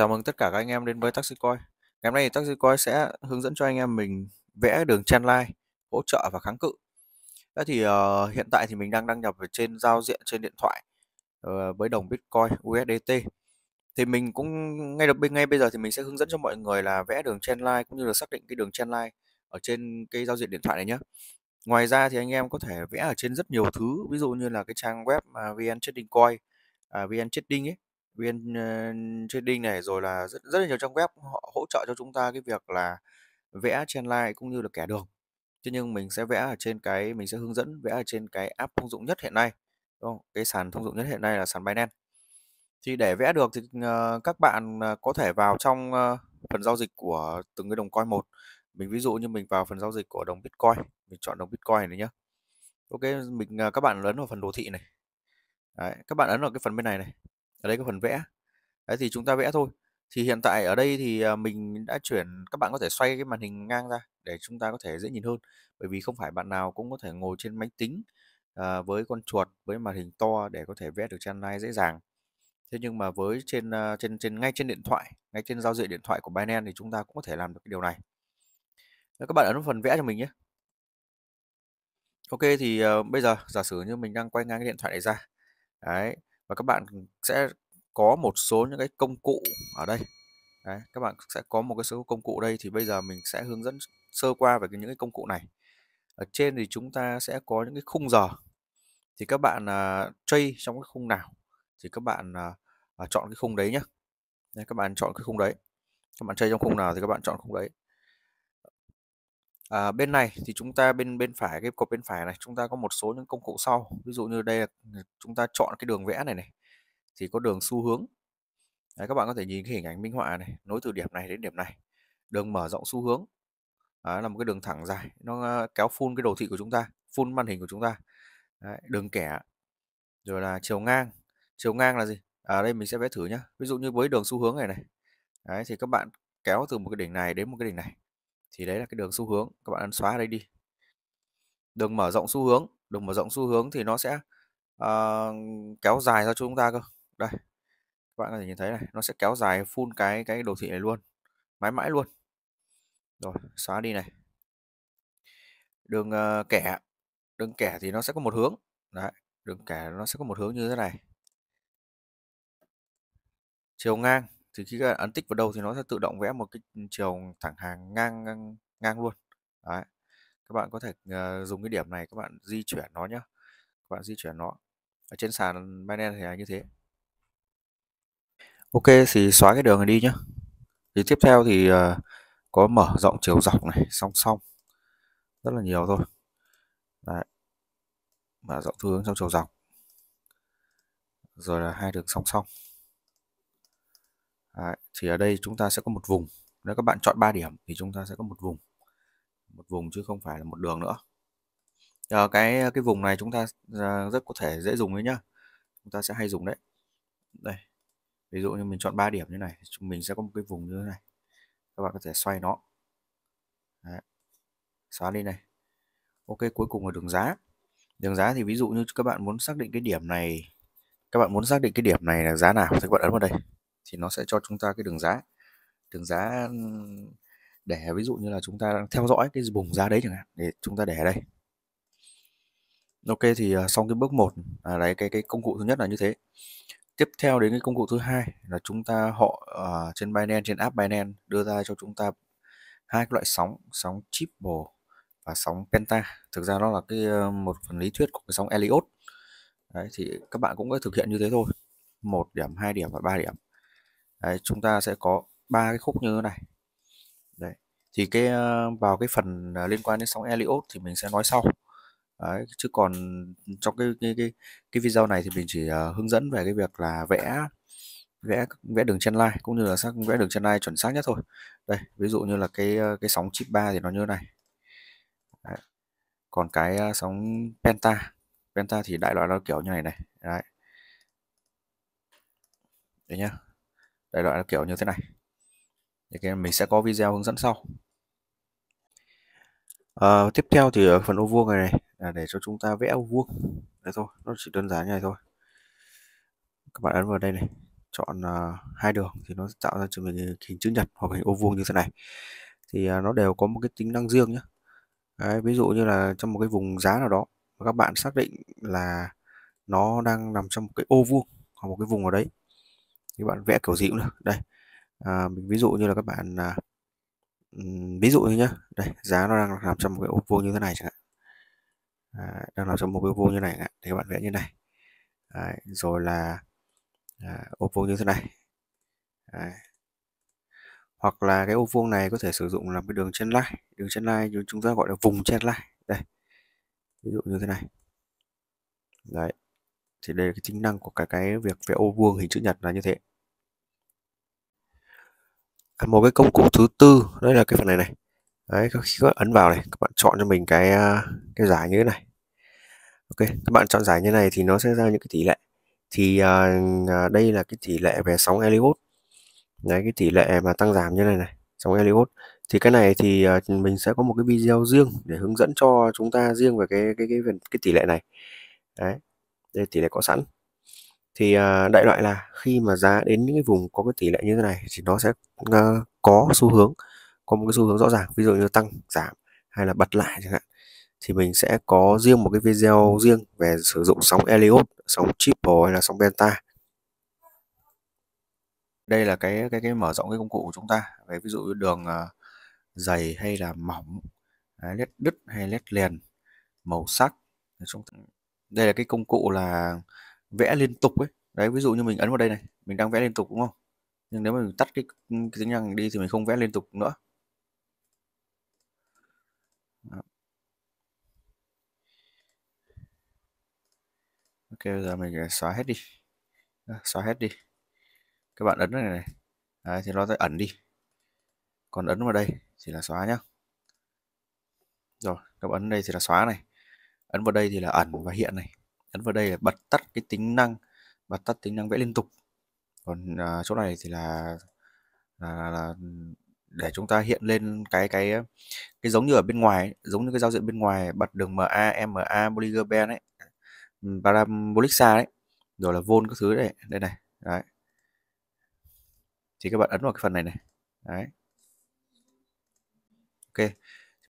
Chào mừng tất cả các anh em đến với taxi Taxicoi. Ngày hôm nay thì taxi Taxicoi sẽ hướng dẫn cho anh em mình vẽ đường chen line, hỗ trợ và kháng cự. Đó thì uh, hiện tại thì mình đang đăng nhập ở trên giao diện trên điện thoại uh, với đồng Bitcoin USDT. Thì mình cũng ngay lập bên ngay bây giờ thì mình sẽ hướng dẫn cho mọi người là vẽ đường chen line cũng như là xác định cái đường chen line ở trên cái giao diện điện thoại này nhé. Ngoài ra thì anh em có thể vẽ ở trên rất nhiều thứ, ví dụ như là cái trang web uh, à, VN Trading Coin, uh, à, VN Trading ấy VN, ờ, Trading này, rồi là rất rất là nhiều trang web họ hỗ trợ cho chúng ta cái việc là vẽ trên line cũng như là kẻ đường. Thế nhưng mình sẽ vẽ ở trên cái mình sẽ hướng dẫn vẽ ở trên cái app thông dụng nhất hiện nay, đúng không? Cái sàn thông dụng nhất hiện nay là sàn Binance. Thì để vẽ được thì ờ, các bạn, ờ, có thể vào trong, phần giao dịch của từng cái đồng coin một. Mình ví dụ như mình vào phần giao dịch của đồng Bitcoin, mình chọn đồng Bitcoin này nhé. OK, mình, các bạn ấn vào phần đồ thị này. Đấy, các bạn ấn vào cái phần bên này này ở đây có phần vẽ đấy thì chúng ta vẽ thôi thì hiện tại ở đây thì à, mình đã chuyển các bạn có thể xoay cái màn hình ngang ra để chúng ta có thể dễ nhìn hơn bởi vì không phải bạn nào cũng có thể ngồi trên máy tính à, với con chuột với màn hình to để có thể vẽ được trên này dễ dàng thế nhưng mà với trên à, trên trên ngay trên điện thoại ngay trên giao diện điện thoại của Binance thì chúng ta cũng có thể làm được cái điều này các bạn ấn phần vẽ cho mình nhé Ok thì bây giờ giả sử như mình đang quay ngang cái điện thoại này ra đấy và các bạn sẽ có một số những cái công cụ ở đây Đấy, các bạn sẽ có một cái số công cụ đây thì bây giờ mình sẽ hướng dẫn sơ qua về những cái công cụ này ở trên thì chúng ta sẽ có những cái khung giờ thì các bạn uh, à, trade trong cái khung nào thì các bạn uh, chọn cái khung đấy nhé Đấy, các bạn chọn cái khung đấy các bạn chơi trong khung nào thì các bạn chọn khung đấy À, bên này thì chúng ta bên bên phải cái cột bên phải này chúng ta có một số những công cụ sau ví dụ như đây là ừ, chúng ta chọn cái đường vẽ này này thì có đường xu hướng Đấy, các bạn có thể nhìn cái hình ảnh minh họa này nối từ điểm này đến điểm này đường mở rộng xu hướng Đấy, là một cái đường thẳng dài nó ờ, kéo full cái đồ thị của chúng ta full màn hình của chúng ta Đấy, đường kẻ rồi là chiều ngang chiều ngang là gì à đây mình sẽ vẽ thử nhá ví dụ như với đường xu hướng này này Đấy, thì các bạn kéo từ một cái đỉnh này đến một cái đỉnh này thì đấy là cái đường xu hướng các bạn ấn xóa đây đi đường mở rộng xu hướng đường mở rộng xu hướng thì nó sẽ uh, kéo dài ra cho chúng ta cơ đây các bạn có thể nhìn thấy này nó sẽ kéo dài full cái cái đồ thị này luôn mãi mãi luôn rồi xóa đi này đường uh, kẻ đường kẻ thì nó sẽ có một hướng đấy đường kẻ nó sẽ có một hướng như thế này chiều ngang thì khi các bạn ấn tích vào đâu thì nó sẽ tự động vẽ một cái ừ, chiều thẳng hàng ngang ngang, ngang luôn đấy các bạn có thể uh, dùng cái điểm này các bạn di chuyển nó nhé các bạn di chuyển nó ở trên sàn panel thì là như thế ok thì xóa cái đường này đi nhé thì tiếp theo thì uh, có mở rộng chiều dọc này song song rất là nhiều thôi Đấy. mở rộng hướng trong chiều dọc rồi là hai đường song song Đấy, thì ở đây chúng ta sẽ có một vùng nếu các bạn chọn 3 điểm thì chúng ta sẽ có một vùng một vùng chứ không phải là một đường nữa à, cái cái vùng này chúng ta à, rất có thể dễ dùng đấy nhá chúng ta sẽ hay dùng đấy đây ví dụ như mình chọn 3 điểm như này chúng mình sẽ có một cái vùng như thế này các bạn có thể xoay nó đấy. xóa đi này ok cuối cùng là đường giá đường giá thì ví dụ như các bạn muốn xác định cái điểm này các bạn muốn xác định cái điểm này là giá nào thì các bạn ấn vào đây thì nó sẽ cho chúng ta cái đường giá đường giá để ví dụ như là chúng ta đang theo dõi cái bùng giá đấy chẳng hạn để chúng ta để ở đây ok thì ờ, xong cái bước một à, đấy cái cái công cụ thứ nhất là như thế tiếp theo đến cái công cụ thứ hai là chúng ta họ uh, trên Binance trên app Binance đưa ra cho chúng ta hai loại sóng sóng triple và sóng penta thực ra nó là cái ờ, một phần lý thuyết của cái sóng Elliot đấy thì các bạn cũng có thực hiện như thế thôi một điểm hai điểm và ba điểm đấy, chúng ta sẽ có ba cái khúc như thế này đấy thì cái ờ, vào cái phần ờ, liên quan đến sóng Elliot thì mình sẽ nói sau đấy, chứ còn trong cái cái cái, cái video này thì mình chỉ ờ, hướng dẫn về cái việc là vẽ vẽ vẽ đường chân lai cũng như là xác vẽ đường chân lai chuẩn xác nhất thôi đây ví dụ như là cái cái sóng chip 3 thì nó như thế này đấy. còn cái sóng penta penta thì đại loại nó kiểu như này này đấy đấy nhá đại loại là kiểu như thế này thì cái mình sẽ có video hướng dẫn sau à, tiếp theo thì ở phần ô vuông này, này là để cho chúng ta vẽ ô vuông đấy thôi nó chỉ đơn giản như này thôi các bạn ấn vào đây này chọn uh, hai đường thì nó tạo ra cho mình hình chữ nhật hoặc hình ô vuông như thế này thì uh, nó đều có một cái tính năng riêng nhé đấy, ví dụ như là trong một cái vùng giá nào đó các bạn xác định là nó đang nằm trong một cái ô vuông hoặc một cái vùng ở đấy thì bạn vẽ kiểu gì cũng được đây à, mình ví dụ như là các bạn à, ví dụ như nhá đây giá nó đang làm trong một cái ô vuông như thế này chẳng hạn à, đang làm trong một cái ô vuông như này thì các bạn vẽ như này Đấy, rồi là à, ô vuông như thế này Đấy. hoặc là cái ô vuông này có thể sử dụng làm cái đường chân lai đường chân lai chúng ta gọi là vùng chân lai đây ví dụ như thế này đấy thì đây là cái tính năng của cái cái việc vẽ ô vuông hình chữ nhật là như thế À, một cái công cụ thứ tư đây là cái phần này này đấy các khi các ấn vào này các bạn chọn cho mình cái à, cái giải như thế này ok các bạn chọn giải như này thì nó sẽ ra những cái tỷ lệ thì uh, đây là cái tỷ lệ về sóng Elliot đấy cái tỷ lệ mà tăng giảm như này này sóng Elliot thì cái này thì uh, mình sẽ có một cái video riêng để hướng dẫn cho chúng ta riêng về cái cái cái cái, cái tỷ lệ này đấy đây tỷ lệ có sẵn thì à, đại loại là khi mà giá đến những cái vùng có cái tỷ lệ như thế này thì nó sẽ ờ, có xu hướng có một cái xu hướng rõ ràng ví dụ như tăng giảm hay là bật lại chẳng hạn thì mình sẽ có riêng một cái video riêng về sử dụng sóng Elliot, sóng triple hay là sóng beta. Đây là cái cái cái mở rộng cái công cụ của chúng ta. Về ví dụ như đường ờ, dày hay là mỏng, đấy, led đứt hay led liền, màu sắc. Đây là cái công cụ là vẽ liên tục ấy đấy ví dụ như mình ấn vào đây này mình đang vẽ liên tục đúng không nhưng nếu mà mình tắt cái, cái tính năng đi thì mình không vẽ liên tục nữa Đó. ok bây giờ mình à, xóa hết đi Đó, xóa hết đi các bạn ấn này này đấy, thì nó sẽ ẩn đi còn ấn vào đây thì là xóa nhá rồi các bạn ấn đây thì là xóa này ấn vào đây thì là ẩn và hiện này ấn vào đây là bật tắt cái tính năng bật tắt tính năng vẽ liên tục còn à, chỗ này thì là, là, là để chúng ta hiện lên cái cái cái giống như ở bên ngoài giống như cái giao diện bên ngoài bật đường MA MA Bollinger Band ấy ừ, parabolic xa đấy rồi là vôn các thứ này đây này đấy thì các bạn ấn vào cái phần này này đấy ok